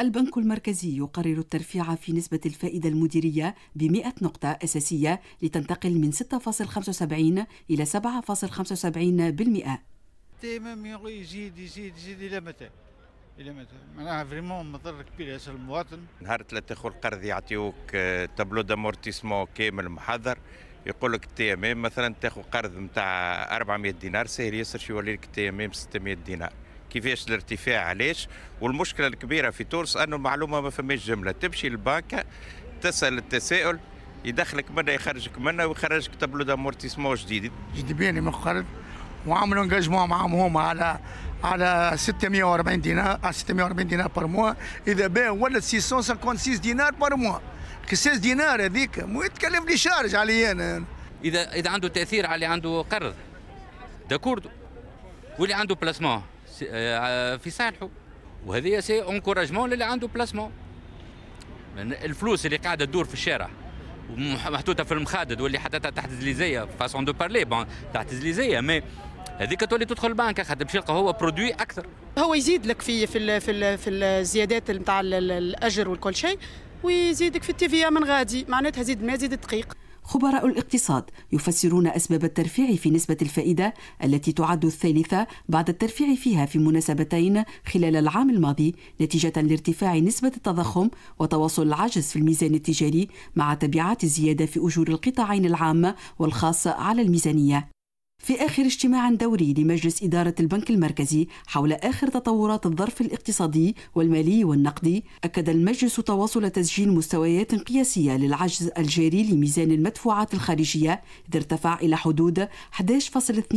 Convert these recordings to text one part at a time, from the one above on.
البنك المركزي يقرر الترفيع في نسبة الفائدة المديرية ب 100 نقطة أساسية لتنتقل من 6.75 إلى 7.75% الاهتمام يغلي يزيد يزيد يزيد إلى متى؟ إلى متى؟ معناها فريمون مضر كبير ياسر المواطن. نهار ثلاثة أخو القرض يعطيوك آه، تابلو دامورتيسمون كامل محضر يقول لك التي ام مثلا تاخذ قرض نتاع 400 دينار ساهل ياسر شي يولي لك التي ام 600 دينار. كيفاش الارتفاع علاش والمشكله الكبيره في تونس انه المعلومه ما فماش جمله تمشي للبنك تسال التساؤل يدخلك منه يخرجك منه ويخرجك تابلو دامورتيسمون جديد. جديد بيني من قرض وعملوا انجاجمون معاهم هما على على 640 دينار 640 آه، دينار بار موا اذا باه ولا 656 دينار بار موا 16 دينار هذيك مو يتكلم لي شارج علي انا اذا اذا عنده تاثير على اللي عنده قرض داكوردو واللي عنده بلاسمون آه، آه، في صالحه وهذه سي انكوراجمون للي عنده بلاسمون الفلوس اللي قاعده تدور في الشارع ومحطوطه في المخادد واللي حطيتها تحت زليزيه فاسون دو بارلي بون تحت زليزيه مي هذيك تولي تدخل البنك خاطر باش يلقى هو برودوي اكثر هو يزيد لك في في في, في الزيادات نتاع الاجر وكل شيء ويزيدك في التيفيا من غادي معناتها زيد ما زيد دقيق خبراء الاقتصاد يفسرون أسباب الترفيع في نسبة الفائدة التي تعد الثالثة بعد الترفيع فيها في مناسبتين خلال العام الماضي نتيجة لارتفاع نسبة التضخم وتواصل العجز في الميزان التجاري مع تبعات الزيادة في أجور القطاعين العامة والخاصة على الميزانية في آخر اجتماع دوري لمجلس إدارة البنك المركزي حول آخر تطورات الظرف الاقتصادي والمالي والنقدي أكد المجلس تواصل تسجيل مستويات قياسية للعجز الجاري لميزان المدفوعات الخارجية إذ ارتفع إلى حدود 11.2%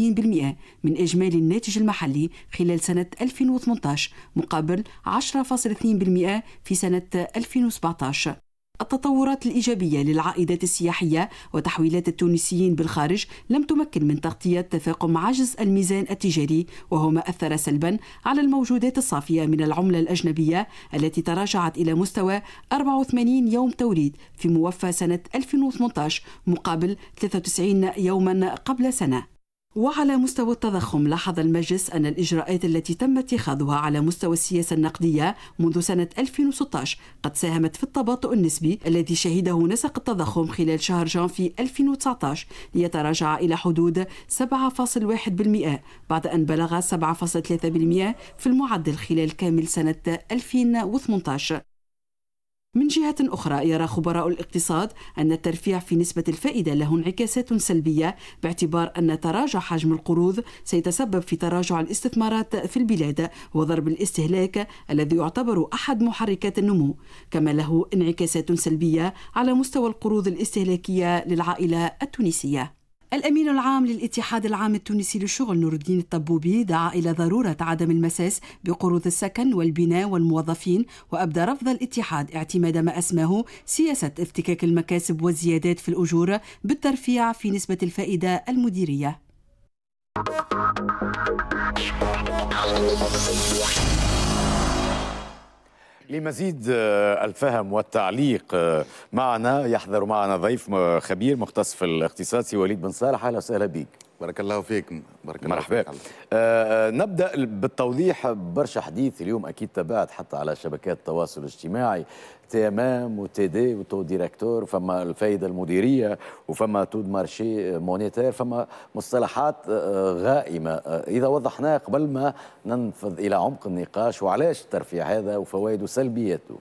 من إجمالي الناتج المحلي خلال سنة 2018 مقابل 10.2% في سنة 2017 التطورات الإيجابية للعائدات السياحية وتحويلات التونسيين بالخارج لم تمكن من تغطية تفاقم عجز الميزان التجاري وهو ما أثر سلبا على الموجودات الصافية من العملة الأجنبية التي تراجعت إلى مستوى 84 يوم توريد في موفى سنة 2018 مقابل 93 يوما قبل سنة وعلى مستوى التضخم لاحظ المجلس أن الإجراءات التي تم اتخاذها على مستوى السياسة النقدية منذ سنة 2016 قد ساهمت في التباطؤ النسبي الذي شهده نسق التضخم خلال شهر جانفي 2019 ليتراجع إلى حدود 7.1% بعد أن بلغ 7.3% في المعدل خلال كامل سنة 2018 من جهة أخرى يرى خبراء الاقتصاد أن الترفيع في نسبة الفائدة له انعكاسات سلبية باعتبار أن تراجع حجم القروض سيتسبب في تراجع الاستثمارات في البلاد وضرب الاستهلاك الذي يعتبر أحد محركات النمو كما له انعكاسات سلبية على مستوى القروض الاستهلاكية للعائلة التونسية الأمين العام للاتحاد العام التونسي للشغل نور الدين الطبوبي دعا إلى ضرورة عدم المساس بقروض السكن والبناء والموظفين وأبدى رفض الاتحاد اعتماد ما أسماه سياسة افتكاك المكاسب والزيادات في الأجور بالترفيع في نسبة الفائدة المديرية. لمزيد آه، الفهم والتعليق آه، معنا يحضر معنا ضيف آه، خبير مختص في الاختصاصي وليد بن صالح اهلا وسهلا بك بارك الله فيك بارك الله مرحبا فيك. آه،, آه نبدا بالتوضيح برشا حديث اليوم اكيد تابعت حتى على شبكات التواصل الاجتماعي تمام وتي دي وتو ديريكتور فما الفايده المديريه وفما تود مارشي مونيتير فما مصطلحات آه، آه، غائمه اذا وضحناها قبل ما ننفذ الى عمق النقاش وعلاش الترفيع هذا وفوائده وسلبياته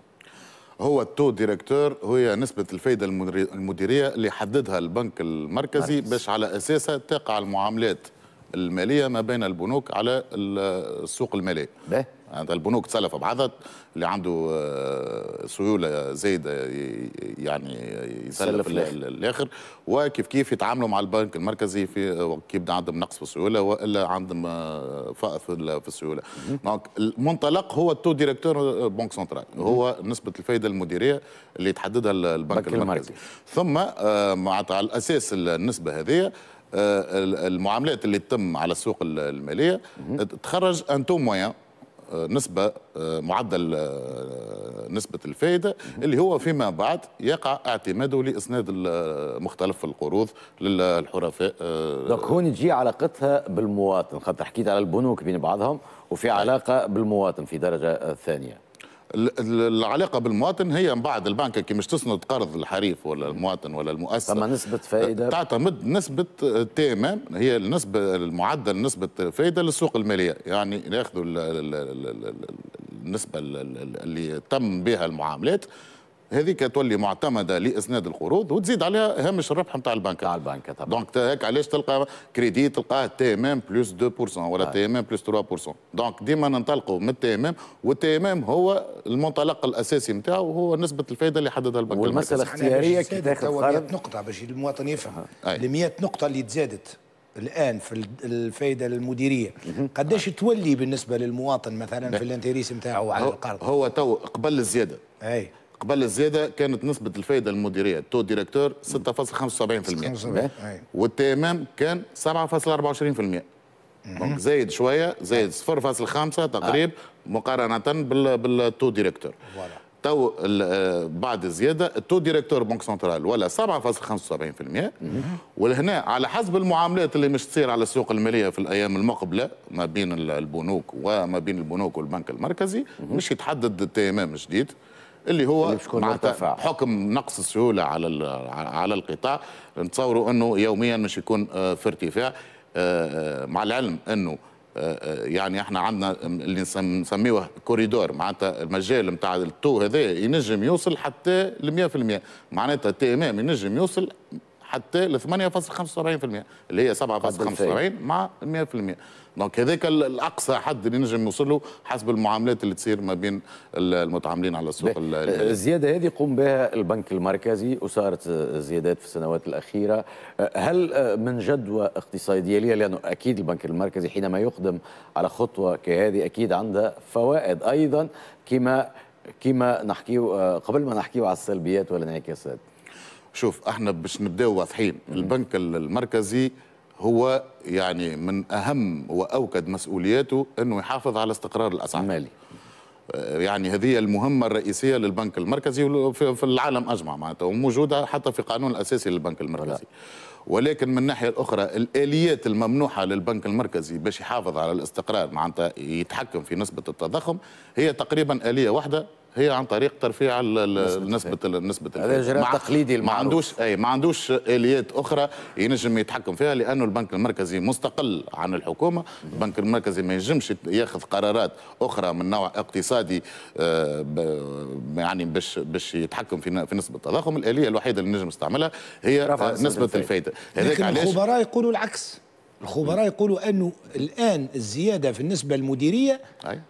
هو التو ديريكتور هي نسبة الفايدة المديرية اللي حددها البنك المركزي نعم. باش على أساسها تقع المعاملات المالية ما بين البنوك على السوق المالية يعني البنوك تسلف بعضها اللي عنده آه، سيوله زايده آه، يعني يسلف الاخر وكيف كيف يتعاملوا مع البنك المركزي في آه، كيف عندهم نقص في السيوله والا عندهم فائض في السيوله دونك المنطلق هو التو ديريكتور بنك سنترال هو نسبه الفائده المديريه اللي تحددها البنك المركزي ثم مع على اساس النسبه هذه المعاملات اللي تتم على السوق الماليه تخرج ان تو موان نسبه آه، معدل آه، نسبه الفائده اللي هو فيما بعد يقع اعتماده لاسناد مختلف القروض للحرفاء آه، دوك هون تجي علاقتها بالمواطن خاطر حكيت على البنوك بين بعضهم وفي علاقه بالمواطن في درجه ثانيه العلاقه بالمواطن هي من بعد البنك كي مش تسند قرض الحريف ولا المواطن ولا المؤسسه ثم نسبه فائده أه، تعتمد نسبه أه، تامة هي النسبه المعدل نسبه فائده للسوق الماليه يعني ناخذوا النسبه اللي تم بها المعاملات هذيك تولي معتمده لاسناد القروض وتزيد عليها هامش الربح نتاع البنك نتاع البنك طبعا دونك هيك علاش تلقى كريدي تلقاه تي ام ام بلس 2% ولا آه. تي ام ام بلس 3% دونك ديما ننطلقوا من التي ام ام والتي ام ام هو المنطلق الاساسي نتاعو وهو نسبه الفائده اللي حددها البنك والمساله الاختياريه كي تاخذ 100 نقطه باش المواطن يفهم ال 100 نقطه اللي تزادت الان في الفائده المديريه قداش تولي بالنسبه للمواطن مثلا في الانتريس نتاعو على القرض هو تو قبل الزياده اي قبل الزياده كانت نسبه الفائده المديريه تو ديريكتور 6.75% أيوة. والتمام كان 7.24% زايد شويه زايد 0.5 أيوة. أيوة. تقريبا مقارنه بالتو ديريكتور تو آه، بعد الزياده التو ديريكتور بنك سنترال ولا 7.75% ولهنا على حسب المعاملات اللي مش تصير على السوق الماليه في الايام المقبله ما بين البنوك وما بين البنوك والبنك المركزي مش يتحدد التمام جديد اللي هو حكم نقص السيوله على على القطاع نتصوروا انه يوميا مش يكون آه، في ارتفاع آه، آه، مع العلم انه يعني احنا عندنا اللي نسميوه كوريدور معناتها المجال نتاع التو هذا ينجم يوصل حتى ل 100% معناتها ام ام ينجم يوصل حتى ل 8.75% اللي هي 7.75 طيب، مع 100% دونك هذاك الاقصى حد اللي نجم نوصل له حسب المعاملات اللي تصير ما بين المتعاملين على السوق آه، الزياده هذه قم بها البنك المركزي وصارت زيادات في السنوات الاخيره آه، هل آه، من جدوى اقتصاديه لانه اكيد البنك المركزي حينما يقدم على خطوه كهذه اكيد عندها فوائد ايضا كما كما نحكيو قبل ما نحكيو على السلبيات والانعكاسات شوف احنا باش نبداو واضحين البنك المركزي هو يعني من اهم واوكد مسؤولياته انه يحافظ على استقرار الاسعار المالي آه، يعني هذه المهمة الرئيسية للبنك المركزي في العالم أجمع معناتها وموجودة حتى في القانون الأساسي للبنك المركزي ولكن من الناحية الأخرى الآليات الممنوحة للبنك المركزي باش يحافظ على الاستقرار معناتها يتحكم في نسبة التضخم هي تقريبا آلية واحدة هي عن طريق ترفيع نسبه نسبه هذا اجراء تقليدي ما عندوش اي ما عندوش اليات اخرى ينجم يتحكم فيها لانه البنك المركزي مستقل عن الحكومه البنك المركزي ما ينجمش ياخذ قرارات اخرى من نوع اقتصادي آه، يعني باش باش يتحكم في في نسبه التضخم الاليه الوحيده اللي نجم يستعملها هي آه، نسبه الفايده, الفايدة. هذاك علاش الخبراء يقولوا العكس الخبراء يقولوا انه الان الزياده في النسبه المديريه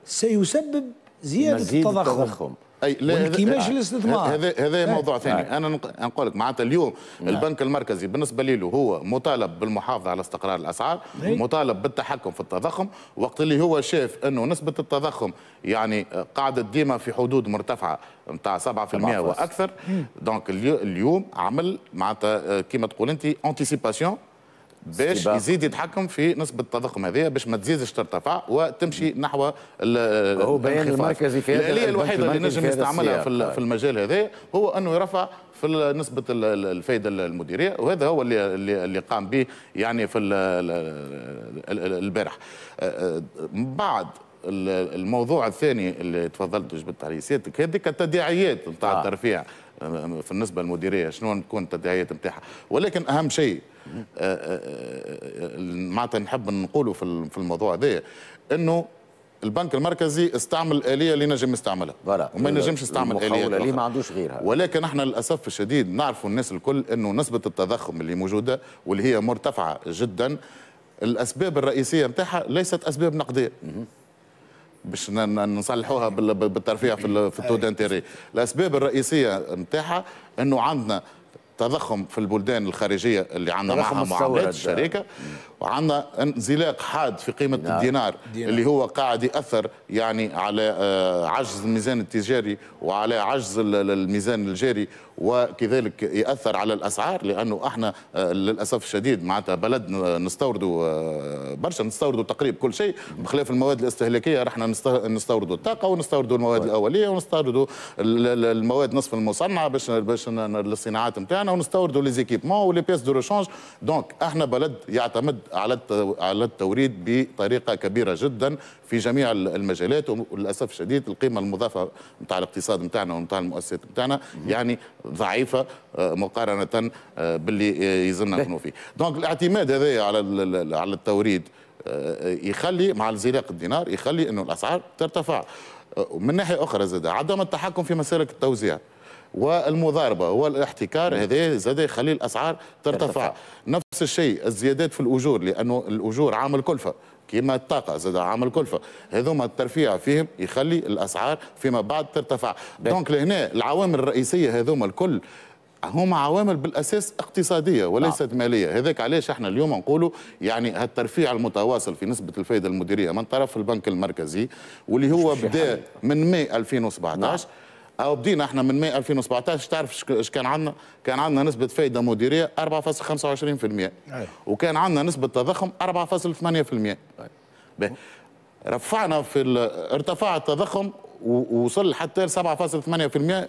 سيسبب زياده التضخم, التضخم. اي لا آه، هذا هذا آه. موضوع آه. ثاني انا نقول لك معناتها اليوم لا. البنك المركزي بالنسبه له هو مطالب بالمحافظه على استقرار الاسعار إيه. مطالب بالتحكم في التضخم وقت اللي هو شاف انه نسبه التضخم يعني قاعده ديما في حدود مرتفعه نتاع 7% واكثر دونك اليوم عمل معناتها كما تقول انت انتيسيباسيون باش يزيد يتحكم في نسبه التضخم هذه باش ما تزيدش ترتفع وتمشي نحو هو بيان المركزي في الاليه الوحيده اللي نجم يستعملها في, في المجال هذا هو انه يرفع في نسبة الفائدة المديرية وهذا هو اللي اللي قام به يعني في البارح أه، أه، بعد الموضوع الثاني اللي تفضلت وجبت عليه سيادتك هذيك التداعيات نتاع آه. الترفيع في النسبه المديريه شنو تكون التداعيات نتاعها ولكن اهم شيء آه، آه، آه، معناتها نحب نقوله في الموضوع هذا انه البنك المركزي استعمل اليه اللي نجم يستعملها فوالا وما ينجمش يستعمل اليه اللي ما عندوش غيرها ولكن احنا للاسف الشديد نعرفوا الناس الكل انه نسبه التضخم اللي موجوده واللي هي مرتفعه جدا الاسباب الرئيسيه نتاعها ليست اسباب نقديه باش نصلحوها بالترفيع في التو دانتيري الاسباب الرئيسيه نتاعها انه عندنا تضخم في البلدان الخارجيه اللي عندنا معها معاملات الشركه وعندنا انزلاق حاد في قيمه دينار. نعم. الدينار دينار. اللي هو قاعد ياثر يعني على آه، عجز الميزان التجاري وعلى عجز الميزان الجاري وكذلك ياثر على الاسعار لانه احنا آه، للاسف الشديد معناتها بلد نستوردوا آه، برشا نستوردوا تقريبا كل شيء بخلاف المواد الاستهلاكيه رحنا نستوردوا الطاقه ونستوردوا المواد طيب. الاوليه ونستوردوا المواد نصف المصنعه باش باش للصناعات نتاعنا ونستوردوا ليزيكيبمون ولي بيس دو روشونج دونك احنا بلد يعتمد على على التوريد بطريقه كبيره جدا في جميع المجالات وللاسف الشديد القيمه المضافه نتاع الاقتصاد نتاعنا ونتاع المؤسسات نتاعنا يعني ضعيفه آه، مقارنه آه، باللي يلزمنا نكونوا فيه دونك الاعتماد هذايا على على التوريد آه، يخلي مع الزلاق الدينار يخلي انه الاسعار ترتفع ومن ناحيه اخرى زاد عدم التحكم في مسالك التوزيع والمضاربه والاحتكار هذا زاد يخلي الاسعار ترتفع, ترتفع. نفس الشيء الزيادات في الاجور لانه الاجور عامل كلفه كيما الطاقه زاد عامل كلفه هذوما الترفيع فيهم يخلي الاسعار فيما بعد ترتفع دونك لهنا العوامل الرئيسيه هذوما الكل هما عوامل بالاساس اقتصاديه وليست نعم. ماليه هذاك علاش احنا اليوم نقولوا يعني هالترفيع المتواصل في نسبه الفائده المديريه من طرف البنك المركزي واللي هو بدا من ماي 2017 نعم. او بدينا احنا من ماي 2017 تعرف ايش كان عندنا؟ كان عندنا نسبه فائده مديريه 4.25% أيوه. وكان عندنا نسبه تضخم 4.8% أيوه. رفعنا في ارتفع التضخم ووصل حتى 7.8%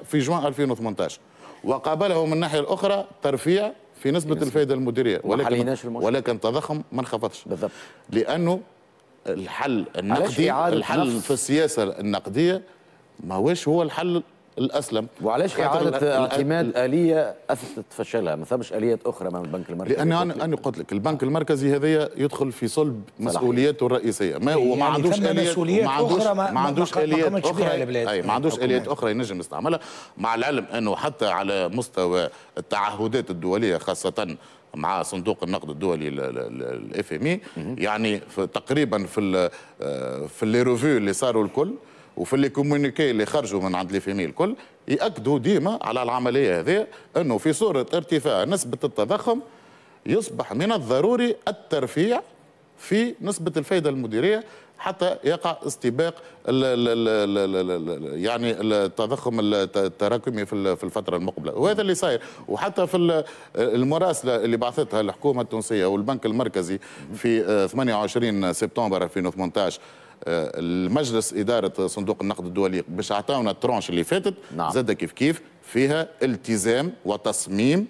في جوان 2018 وقابله من الناحيه الاخرى ترفيع في نسبه الفائده المديريه ولكن ولكن التضخم ما انخفضش بالضبط لانه الحل النقدي الحل في السياسه النقديه ما هوش هو الحل الاسلم وعلاش اعاده اعتماد اليه اثبتت فشلها ما ثمش اليات اخرى من البنك المركزي لان انا انا قلت لك البنك آه. المركزي هذايا يدخل في صلب مسؤولياته الرئيسيه ما هو يعني ما عندوش اليات ما عندوش ما عندوش اليات اخرى اي ما عندوش اليات اخرى ينجم يستعملها مع العلم انه حتى على مستوى التعهدات الدوليه خاصه مع صندوق النقد الدولي الاف ام يعني في تقريبا في آه، في اللي اللي صاروا الكل وفي اللي كومونيكي اللي خرجوا من عند لي فيمي الكل ياكدوا ديما على العمليه هذه انه في صوره ارتفاع نسبه التضخم يصبح من الضروري الترفيع في نسبه الفائده المديريه حتى يقع استباق الـ الـ الـ يعني التضخم التراكمي في الفتره المقبله وهذا اللي صاير وحتى في المراسله اللي بعثتها الحكومه التونسيه والبنك المركزي في 28 آه، سبتمبر 2018 آه، المجلس اداره صندوق النقد الدولي باش عطاونا الترونش اللي فاتت نعم. زاد كيف كيف فيها التزام وتصميم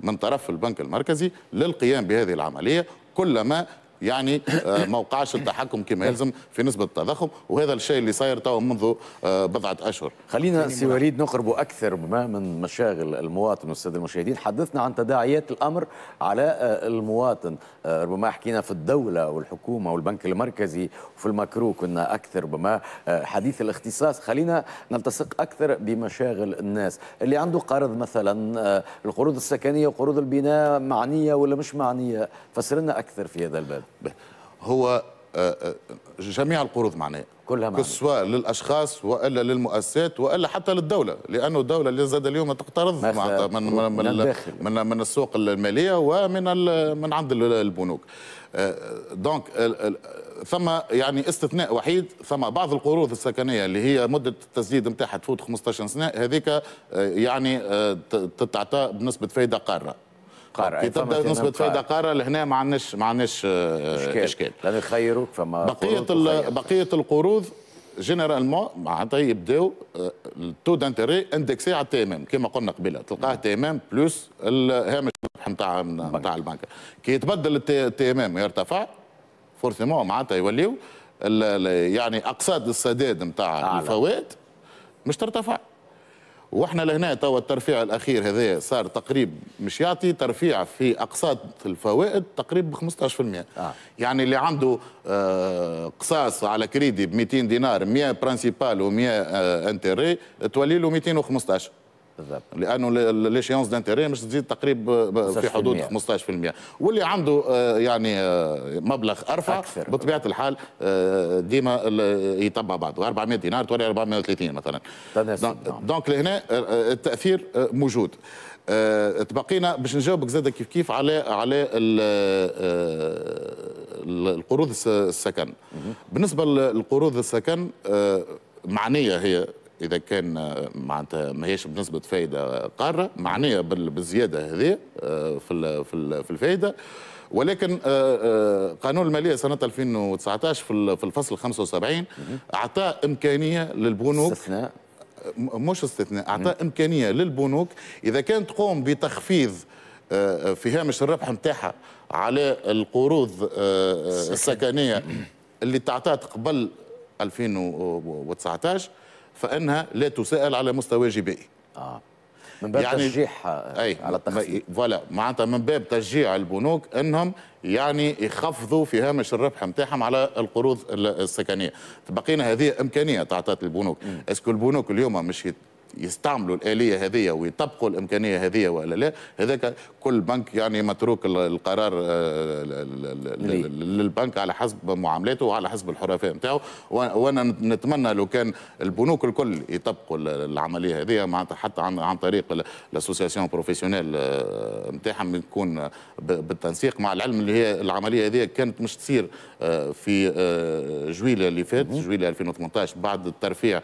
من طرف البنك المركزي للقيام بهذه العمليه كلما يعني آه، ما وقعش التحكم كما يلزم في نسبه التضخم وهذا الشيء اللي صاير توا منذ آه، بضعه اشهر خلينا سي وليد نقرب اكثر بما من مشاغل المواطن والساده المشاهدين حدثنا عن تداعيات الامر على آه، المواطن ربما حكينا في الدوله والحكومه والبنك المركزي وفي الماكرو كنا اكثر بما حديث الاختصاص خلينا نلتصق اكثر بمشاغل الناس اللي عنده قرض مثلا القروض السكنيه وقروض البناء معنيه ولا مش معنيه فسرنا اكثر في هذا الباب هو آه، آه، جميع القروض معناها كلها معناها سواء للاشخاص والا للمؤسسات والا حتى للدوله لانه الدوله اللي زاد اليوم تقترض من من من, من من السوق الماليه ومن من عند البنوك آه، دونك ثم يعني استثناء وحيد ثم بعض القروض السكنيه اللي هي مده التسديد نتاعها تفوت 15 سنه هذيك يعني تعطى بنسبه فائده قاره قاره تبدا نسبه فايده قاره لهنا ما عندناش ما عندناش آه، اشكال, إشكال. لان يخيروك فما بقيه بقيه القروض جينيرالمون معناتها يبداو آه، التو دانتيري اندكسي على ام ام كما قلنا قبيله تلقاه ام ام بلوس الهامش نتاع نتاع البنك كي يتبدل ام يرتفع فورسيمون معناتها يوليو يعني اقساط السداد نتاع الفوائد مش ترتفع واحنا لهنا توا الترفيع الاخير هذا صار تقريب مش يعطي ترفيع في اقساط الفوائد تقريب ب 15% آه. يعني اللي عنده آه، قصاص على كريدي ب 200 دينار 100 برانسيبال و100 آه، انتري تولي له 215 بالضبط لانه ليشيونس دانتيري مش تزيد تقريب في حدود 15% واللي عنده آه، يعني آه، مبلغ ارفع أكثر. بطبيعه الحال آه، ديما يتبع بعضه 400 دينار تولي 430 مثلا طيب، دونك لهنا التاثير موجود تبقينا باش نجاوبك زاد كيف كيف على على القروض السكن بالنسبه للقروض السكن معنيه هي اذا كان آه، معناتها ماهيش بنسبه فائده قاره معنيه بالزياده هذه آه، في في الفائده ولكن آه، قانون الماليه سنه 2019 في الفصل 75 اعطى امكانيه للبنوك استثناء مش استثناء اعطى امكانيه للبنوك اذا كانت تقوم بتخفيض في هامش الربح نتاعها على القروض السكنيه اللي تعطات قبل 2019 فانها لا تساءل على مستوى جبائي آه. من باب يعني تشجيح آه، أي على التخفيض فوالا معناتها من باب تشجيع البنوك انهم يعني يخفضوا في هامش الربح نتاعهم على القروض السكنيه بقينا هذه امكانيه تعطات البنوك اسكو البنوك اليوم مش يستعملوا الاليه هذه ويطبقوا الامكانيه هذه ولا لا هذاك كل بنك يعني متروك القرار آه، للبنك على حسب معاملاته وعلى حسب الحرفيه نتاعو وانا نتمنى لو كان البنوك الكل يطبقوا العمليه هذه معناتها حتى عن, عن طريق الاسوسياسيون بروفيسيونيل نتاعهم يكون بالتنسيق مع العلم اللي هي العمليه هذه كانت مش تصير آه، في آه، جويليه اللي فات جويليه 2018 بعد الترفيع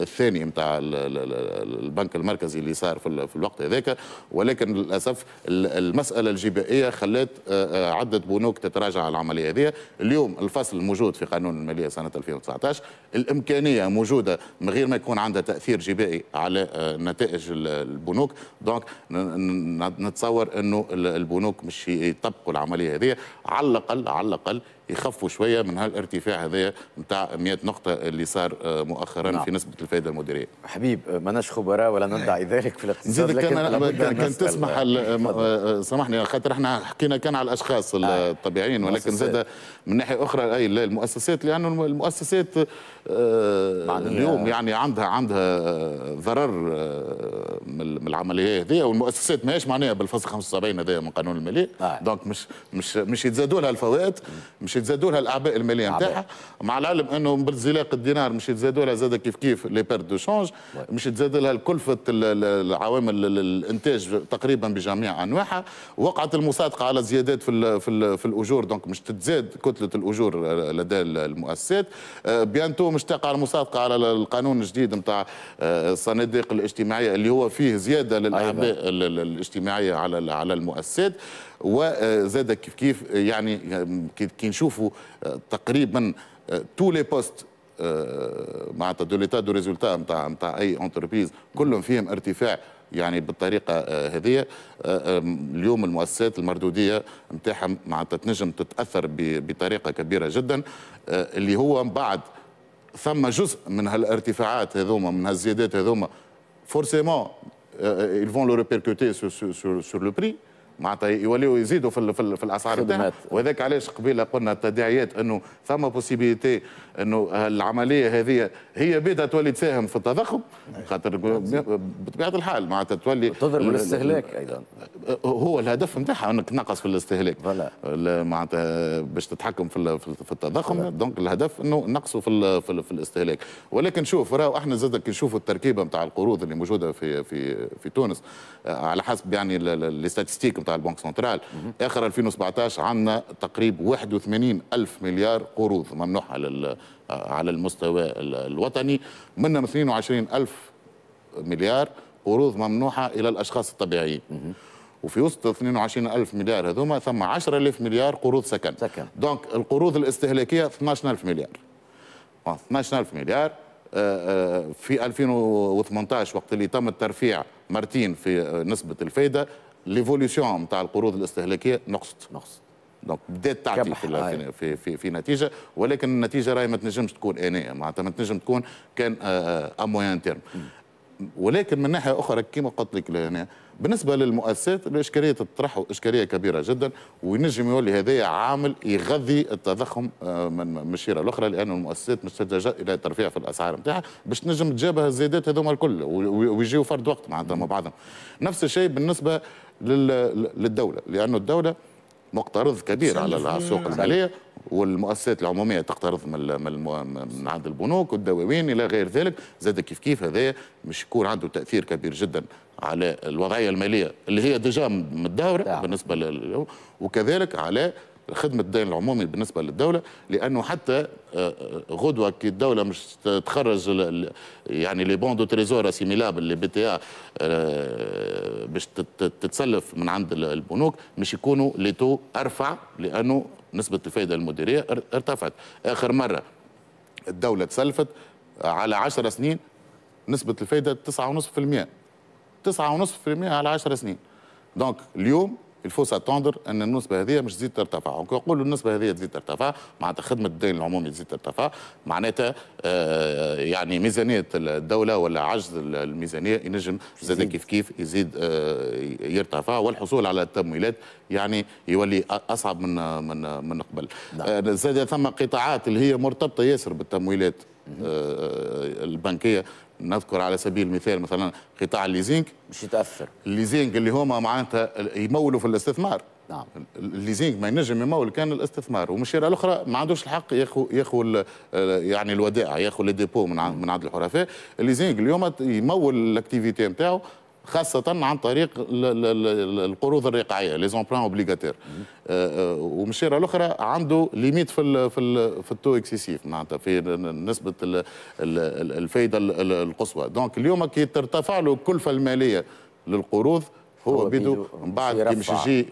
الثاني نتاع البنك المركزي اللي صار في الوقت هذاك ولكن للاسف المساله الجبائيه خلات آه، آه، عده بنوك تتراجع على العمليه هذه اليوم الفصل موجود في قانون الماليه سنه 2019 الامكانيه موجوده من غير ما يكون عندها تاثير جبائي على آه، نتائج البنوك دونك نتصور انه البنوك مش يطبقوا العمليه هذه على الاقل على الاقل يخفوا شويه من هالارتفاع هذا نتاع 100 نقطه اللي صار آه، مؤخرا نعم. في نسبه الفائده المديريه حبيب آه، ماناش خبراء ولا ندعي إيه. ذلك في الاقتصاد لكن كان, كان, كان تسمح آه، سامحني خاطر احنا حكينا كان على الاشخاص الطبيعيين ولكن زاد من ناحيه اخرى اي المؤسسات لانه المؤسسات اليوم يعني عندها عندها ضرر من العمليه هذه والمؤسسات ماهيش معناها بالفصل 75 هذا من قانون الماليه آه. دونك مش مش مش يتزادوا لها الفوائد مش مش يتزادوا لها الاعباء الماليه نتاعها مع العلم انه بانزلاق الدينار مش يتزادوا لها زاد كيف كيف لي بيرد دو شونج مش يتزاد لها الكلفه العوامل الانتاج تقريبا بجميع انواعها وقعت المصادقه على زيادات في الـ في, الـ في الاجور دونك مش تتزاد كتله الاجور لدى المؤسسات آه، بيانتو مش تقع المصادقه على القانون الجديد نتاع آه، الصناديق الاجتماعيه اللي هو فيه زياده للاعباء أيوة. الاجتماعيه على على المؤسسات وزاد كيف كيف يعني كي نشوفوا آه، تقريبا تو لي بوست معناتها دو ليتا دو ريزولتا نتاع نتاع اي انتربريز كلهم فيهم ارتفاع يعني بالطريقه آه، هذه آه، اليوم المؤسسات المردوديه نتاعها معناتها تنجم تتاثر بطريقه كبيره جدا اللي هو بعد ثم جزء من هالارتفاعات هذوما من هالزيادات هذوما فورسيمون ils vont le répercuter sur, sur, sur, sur le prix معناتها يوليو يزيدوا في في, الاسعار بتاعها وهذاك علاش قبيله قلنا التداعيات انه ثم بوسيبيتي انه العمليه هذه هي بدها تولي تساهم في التضخم خاطر نعم. بطبيعه الحال معناتها تولي تضرب الاستهلاك ايضا هو الهدف نتاعها انك تنقص في الاستهلاك معناتها باش تتحكم في في التضخم دونك الهدف انه نقصوا في في الاستهلاك ولكن شوف راهو احنا زاد كي نشوفوا التركيبه نتاع القروض اللي موجوده في في في تونس على حسب يعني الاستاتستيك نتاع البنك سنترال اخر 2017 عندنا تقريب 81 الف مليار قروض ممنوحه لل على المستوى الوطني منهم 22 الف مليار قروض ممنوحه الى الاشخاص الطبيعيين وفي وسط 22 ألف مليار هذوما ثم 10 ألف مليار قروض سكن سكن دونك القروض الاستهلاكية 12 ألف مليار 12 ألف مليار آه، آه، في 2018 وقت اللي تم الترفيع مرتين في نسبة الفايدة ليفوليسيون نتاع القروض الاستهلاكيه نقصت نقصت دونك بدات تعطي في, آه. في, في, في نتيجه ولكن النتيجه راهي ما تنجمش تكون انيه معناتها ما تنجم تكون كان ا مويان تيرم ولكن من ناحيه اخرى كما قلت لك لهنا بالنسبه للمؤسسات الاشكاليه تطرح اشكاليه كبيره جدا وينجم يولي هذايا عامل يغذي التضخم آه، من الشيره الاخرى لان المؤسسات متجهه الى ترفيع في الاسعار نتاعها باش تنجم تجابه الزيادات هذوما الكل ويجيو فرد وقت معناتها مع بعضهم نفس الشيء بالنسبه للدوله لانه الدوله مقترض كبير على السوق الماليه والمؤسسات العموميه تقترض من من عند البنوك والدواوين الى غير ذلك زاد كيف كيف هذا مش يكون عنده تاثير كبير جدا على الوضعيه الماليه اللي هي ديجا متداوره نعم. بالنسبه وكذلك على خدمه الدين العمومي بالنسبه للدوله لانه حتى آه، آه، غدوه كي الدوله مش تخرج يعني لي بون دو تريزور اسيميلاب اللي بي تي باش تتسلف من عند البنوك مش يكونوا لي تو ارفع لانه نسبه الفائده المديريه ارتفعت اخر مره الدوله تسلفت على 10 سنين نسبه الفائده 9.5% 9.5% على 10 سنين دونك اليوم الفوس اتوندر ان النسبه هذه مش تزيد ترتفع وكي نقولوا النسبه هذه تزيد ترتفع معناتها خدمه الدين العمومي تزيد ترتفع معناتها آه يعني ميزانيه الدوله ولا عجز الميزانيه ينجم زاد كيف كيف يزيد آه يرتفع والحصول على التمويلات يعني يولي اصعب من من من قبل نعم. آه زاد ثم قطاعات اللي هي مرتبطه ياسر بالتمويلات آه، آه، البنكيه نذكر على سبيل المثال مثلا قطاع الليزينج مش يتاثر الليزينج اللي هما معناتها يمولوا في الاستثمار نعم الليزينج ما ينجم يمول كان الاستثمار ومشيره الاخرى ما عندوش الحق ياخو ياخو يعني الودائع ياخو لي ديبو من عند الحرفاء الليزينج اليوم يمول الاكتيفيتي نتاعو خاصة عن طريق القروض الرقعية لي زومبلان اوبليغاتير ومن الشيرة الأخرى عنده ليميت في ال في في التو اكسيسيف معناتها في نسبة الفايدة القصوى دونك اليوم كي ترتفع له الكلفة المالية للقروض هو بيدو من بعد كي مش يجي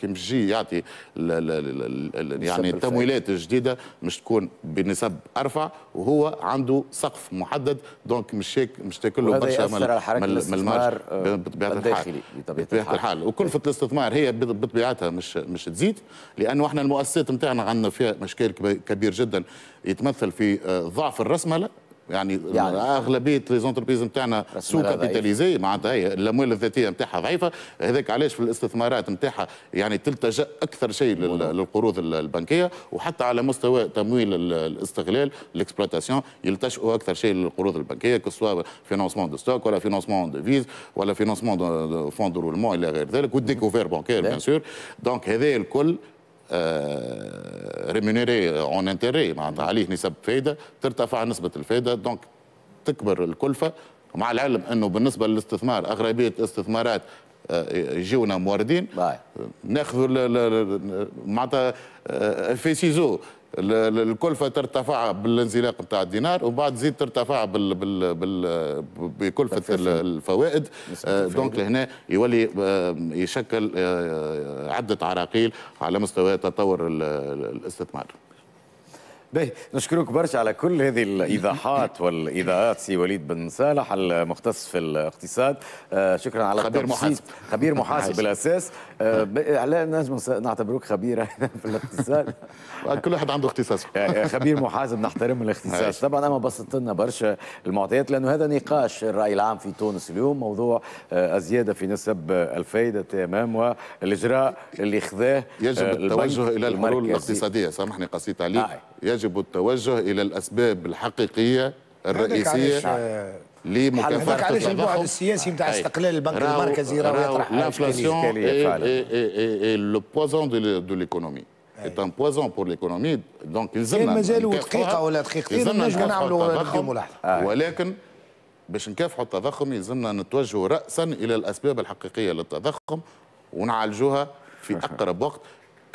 كي مش يجي يعطي يعني التمويلات الجديده مش تكون بنسب ارفع وهو عنده سقف محدد دونك مش هيك مش تاكل له برشا من, من بطبيعه الحال آه، بطبيعه الحال وكلفه الاستثمار هي بطبيعتها مش مش تزيد لانه احنا المؤسسات نتاعنا عندنا فيها مشكل كبير جدا يتمثل في آه، ضعف الرسمله يعني, يعني اغلبيه ليزونتربريز نتاعنا سو كابيتاليزي معناتها هي الاموال الذاتيه نتاعها ضعيفه هذاك علاش في الاستثمارات نتاعها يعني تلتجا اكثر شيء للقروض البنكيه وحتى على مستوى تمويل الاستغلال ليكسبلوتاسيون يلتجؤوا اكثر شيء للقروض البنكيه كسوا فينونسمون دو ستوك ولا دو فيز ولا فينونسمون دو فون دو رولمون الى غير ذلك والديكوفير بانكير بيان سور دونك هذا الكل ريمونيري اون انتيري معناتها نعم. عليه نسب فايده ترتفع نسبه الفايده دونك تكبر الكلفه مع العلم انه بالنسبه للاستثمار اغلبيه الاستثمارات آه، يجيونا موردين ناخذوا معناتها آه، في سيزو الكلفه ترتفع بالانزلاق نتاع الدينار وبعد تزيد ترتفع بال بال بال بكلفه الفوائد آه، دونك لهنا يولي آه، يشكل آه، عده عراقيل على مستوى تطور الاستثمار به نشكرك برشا على كل هذه الايضاحات والإيضاءات سي وليد بن صالح المختص في الاقتصاد آه، شكرا على خبير محاسب خبير محاسب بالاساس آه، آه. على نجم نعتبروك خبير في الاقتصاد كل واحد عنده اختصاص خبير محاسب نحترم الاختصاص طبعا اما بسطت لنا برشا المعطيات لانه هذا نقاش الراي العام في تونس اليوم موضوع الزياده في نسب الفائده تمام والاجراء اللي خذاه يجب التوجه الى الحلول الاقتصاديه سامحني قصيت عليك يجب التوجه الى الاسباب الحقيقيه الرئيسيه آه، لمكافحه التضخم هذاك البعد السياسي نتاع استقلال البنك المركزي راه يطرح الانفلاسيون لو بوزون دو ليكونومي ايت ان بوزون بور ليكونومي دونك يلزمنا مازالوا دقيقه ولا دقيقتين نجموا نعملوا نقدموا لحظه آه. ولكن باش نكافحوا التضخم يلزمنا نتوجهوا راسا الى الاسباب الحقيقيه للتضخم ونعالجوها في اقرب وقت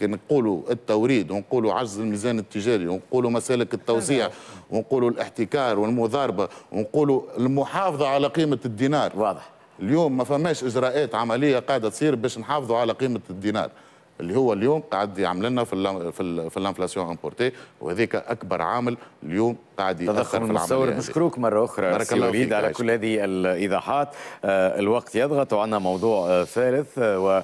كي نقولوا التوريد ونقولوا عجز الميزان التجاري ونقولوا مسالك التوزيع نعم. ونقولوا الاحتكار والمضاربه ونقولوا المحافظه على قيمه الدينار واضح اليوم ما فماش اجراءات عمليه قاعده تصير باش نحافظوا على قيمه الدينار اللي هو اليوم قاعد يعمل لنا في في, في الانفلاسيون امبورتي وهذيك اكبر عامل اليوم قاعد ياثر في العمليه نشكرك مره اخرى سي وليد على كل هذه الايضاحات آه، الوقت يضغط وعندنا موضوع آه، ثالث آه، و